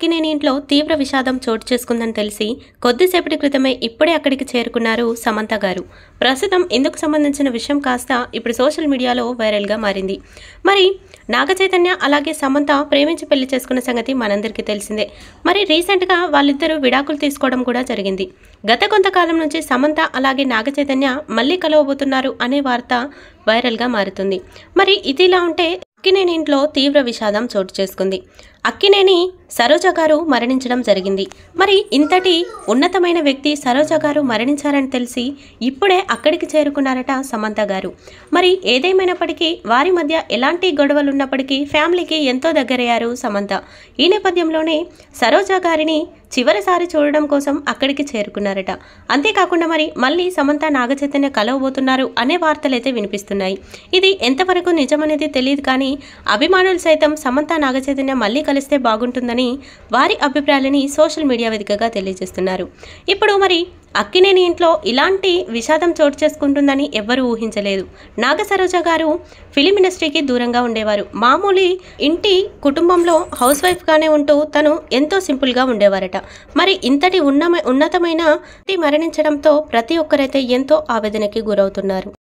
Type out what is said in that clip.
అక్కినేని ఇంట్లో తీవ్ర విషాదం చోటు చేసుకుందని తెలిసి కొద్దిసేపటి క్రితమే ఇప్పుడే అక్కడికి చేరుకున్నారు సమంత గారు ప్రస్తుతం ఇందుకు సంబంధించిన విషయం కాస్త ఇప్పుడు సోషల్ మీడియాలో వైరల్గా మారింది మరి నాగచైతన్య అలాగే సమంత ప్రేమించి పెళ్లి చేసుకున్న సంగతి మనందరికీ తెలిసిందే మరి రీసెంట్గా వాళ్ళిద్దరూ విడాకులు తీసుకోవడం కూడా జరిగింది గత కొంతకాలం నుంచి సమంత అలాగే నాగచైతన్య మళ్ళీ కలవబోతున్నారు అనే వార్త వైరల్గా మారుతుంది మరి ఇదిలా ఉంటే అక్కినేని ఇంట్లో తీవ్ర విషాదం చోటు చేసుకుంది అక్కినేని సరోజ గారు మరణించడం జరిగింది మరి ఇంతటి ఉన్నతమైన వ్యక్తి సరోజ గారు మరణించారని తెలిసి ఇప్పుడే అక్కడికి చేరుకున్నారట సమంత గారు మరి ఏదేమైనప్పటికీ వారి మధ్య ఎలాంటి గొడవలు ఉన్నప్పటికీ ఫ్యామిలీకి ఎంతో దగ్గరయ్యారు సమంత ఈ నేపథ్యంలోనే సరోజ గారిని చివరిసారి చూడడం కోసం అక్కడికి చేరుకున్నారట అంతేకాకుండా మరి మళ్ళీ సమంత నాగచైతన్య కలవబోతున్నారు అనే వార్తలైతే వినిపిస్తున్నాయి ఇది ఎంతవరకు నిజమనేది తెలియదు కానీ అభిమానులు సైతం సమంత నాగచైతన్య మళ్ళీ కలిస్తే బాగుంటుందని వారి అభిప్రాయాలని సోషల్ మీడియా వేదికగా తెలియజేస్తున్నారు ఇప్పుడు మరి అక్కినేని ఇంట్లో ఇలాంటి విషాదం చోటు చేసుకుంటుందని ఎవ్వరూ ఊహించలేదు నాగసరోజ గారు ఫిలిం ఇండస్ట్రీకి దూరంగా ఉండేవారు మామూలు ఇంటి కుటుంబంలో హౌస్ వైఫ్గానే ఉంటూ తను ఎంతో సింపుల్గా ఉండేవారట మరి ఇంతటి ఉన్న ఉన్నతమైన మరణించడంతో ప్రతి ఒక్కరైతే ఎంతో ఆవేదనకి గురవుతున్నారు